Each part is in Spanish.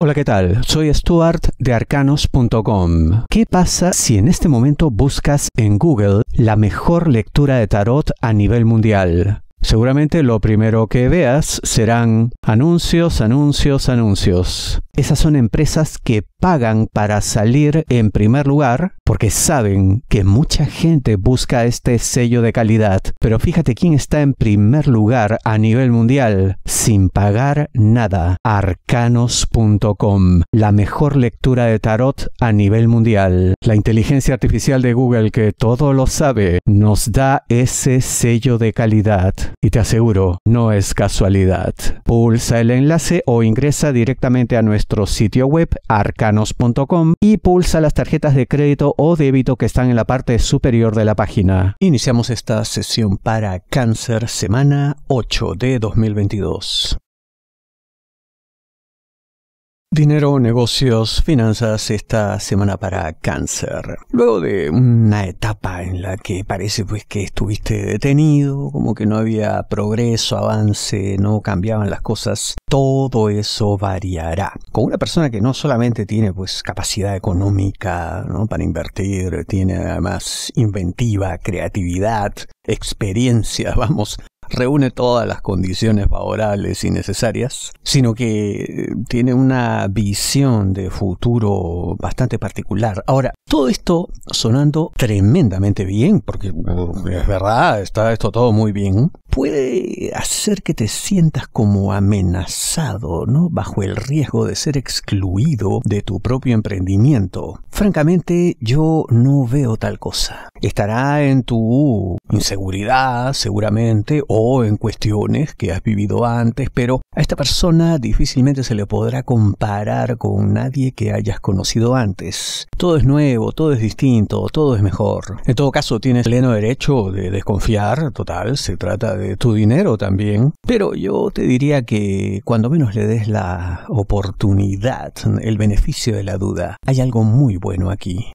Hola, ¿qué tal? Soy Stuart de arcanos.com. ¿Qué pasa si en este momento buscas en Google la mejor lectura de tarot a nivel mundial? Seguramente lo primero que veas serán anuncios, anuncios, anuncios. Esas son empresas que pagan para salir en primer lugar porque saben que mucha gente busca este sello de calidad. Pero fíjate quién está en primer lugar a nivel mundial sin pagar nada. Arcanos.com, la mejor lectura de tarot a nivel mundial. La inteligencia artificial de Google que todo lo sabe nos da ese sello de calidad. Y te aseguro, no es casualidad. Pulsa el enlace o ingresa directamente a nuestro nuestro sitio web arcanos.com y pulsa las tarjetas de crédito o débito que están en la parte superior de la página. Iniciamos esta sesión para Cáncer semana 8 de 2022. Dinero, negocios, finanzas esta semana para cáncer. Luego de una etapa en la que parece pues que estuviste detenido, como que no había progreso, avance, no cambiaban las cosas, todo eso variará. Con una persona que no solamente tiene pues capacidad económica ¿no? para invertir, tiene además inventiva, creatividad, experiencia, vamos, reúne todas las condiciones favorables y necesarias, sino que eh, tiene una visión de futuro bastante particular. Ahora, todo esto sonando tremendamente bien, porque uh, es verdad, está esto todo muy bien, puede hacer que te sientas como amenazado, ¿no? Bajo el riesgo de ser excluido de tu propio emprendimiento. Francamente, yo no veo tal cosa. Estará en tu inseguridad, seguramente, o en cuestiones que has vivido antes, pero a esta persona difícilmente se le podrá comparar con nadie que hayas conocido antes. Todo es nuevo, todo es distinto, todo es mejor. En todo caso, tienes pleno derecho de desconfiar, total, se trata de tu dinero también. Pero yo te diría que cuando menos le des la oportunidad, el beneficio de la duda, hay algo muy bueno bueno aquí.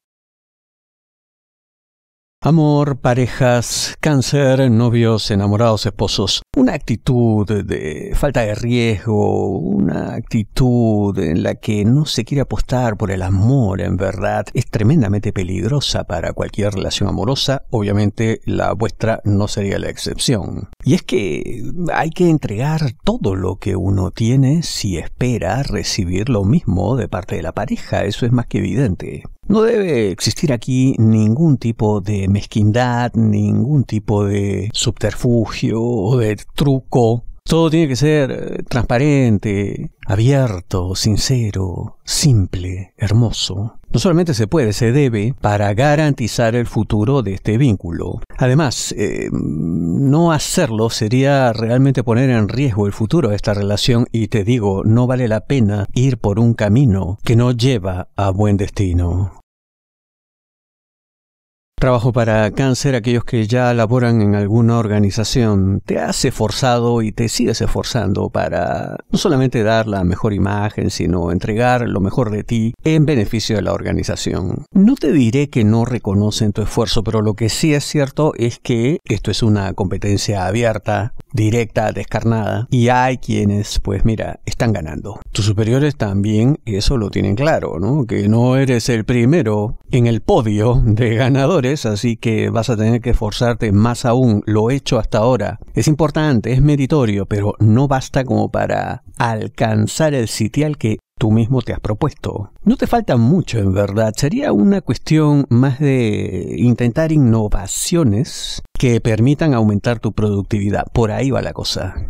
Amor, parejas, cáncer, novios, enamorados, esposos. Una actitud de falta de riesgo, una actitud en la que no se quiere apostar por el amor en verdad es tremendamente peligrosa para cualquier relación amorosa. Obviamente la vuestra no sería la excepción. Y es que hay que entregar todo lo que uno tiene si espera recibir lo mismo de parte de la pareja. Eso es más que evidente. No debe existir aquí ningún tipo de mezquindad, ningún tipo de subterfugio o de truco todo tiene que ser eh, transparente, abierto, sincero, simple, hermoso. No solamente se puede, se debe para garantizar el futuro de este vínculo. Además, eh, no hacerlo sería realmente poner en riesgo el futuro de esta relación y te digo, no vale la pena ir por un camino que no lleva a buen destino. Trabajo para cáncer, aquellos que ya laboran en alguna organización, te has esforzado y te sigues esforzando para no solamente dar la mejor imagen, sino entregar lo mejor de ti en beneficio de la organización. No te diré que no reconocen tu esfuerzo, pero lo que sí es cierto es que esto es una competencia abierta directa, descarnada. Y hay quienes, pues mira, están ganando. Tus superiores también eso lo tienen claro, ¿no? Que no eres el primero en el podio de ganadores, así que vas a tener que esforzarte más aún. Lo hecho hasta ahora es importante, es meritorio, pero no basta como para alcanzar el sitial que tú mismo te has propuesto. No te falta mucho, en verdad. Sería una cuestión más de intentar innovaciones que permitan aumentar tu productividad. Por ahí va la cosa.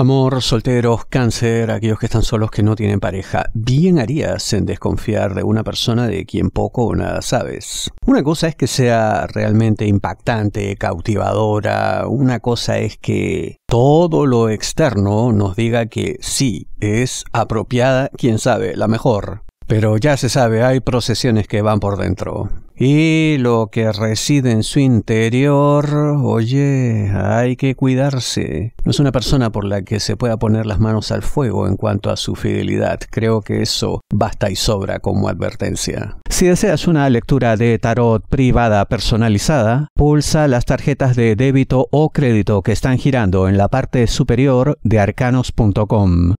Amor, solteros, cáncer, aquellos que están solos que no tienen pareja, bien harías en desconfiar de una persona de quien poco o nada sabes. Una cosa es que sea realmente impactante, cautivadora, una cosa es que todo lo externo nos diga que sí, es apropiada, quién sabe, la mejor. Pero ya se sabe, hay procesiones que van por dentro. Y lo que reside en su interior, oye, hay que cuidarse. No es una persona por la que se pueda poner las manos al fuego en cuanto a su fidelidad. Creo que eso basta y sobra como advertencia. Si deseas una lectura de tarot privada personalizada, pulsa las tarjetas de débito o crédito que están girando en la parte superior de arcanos.com.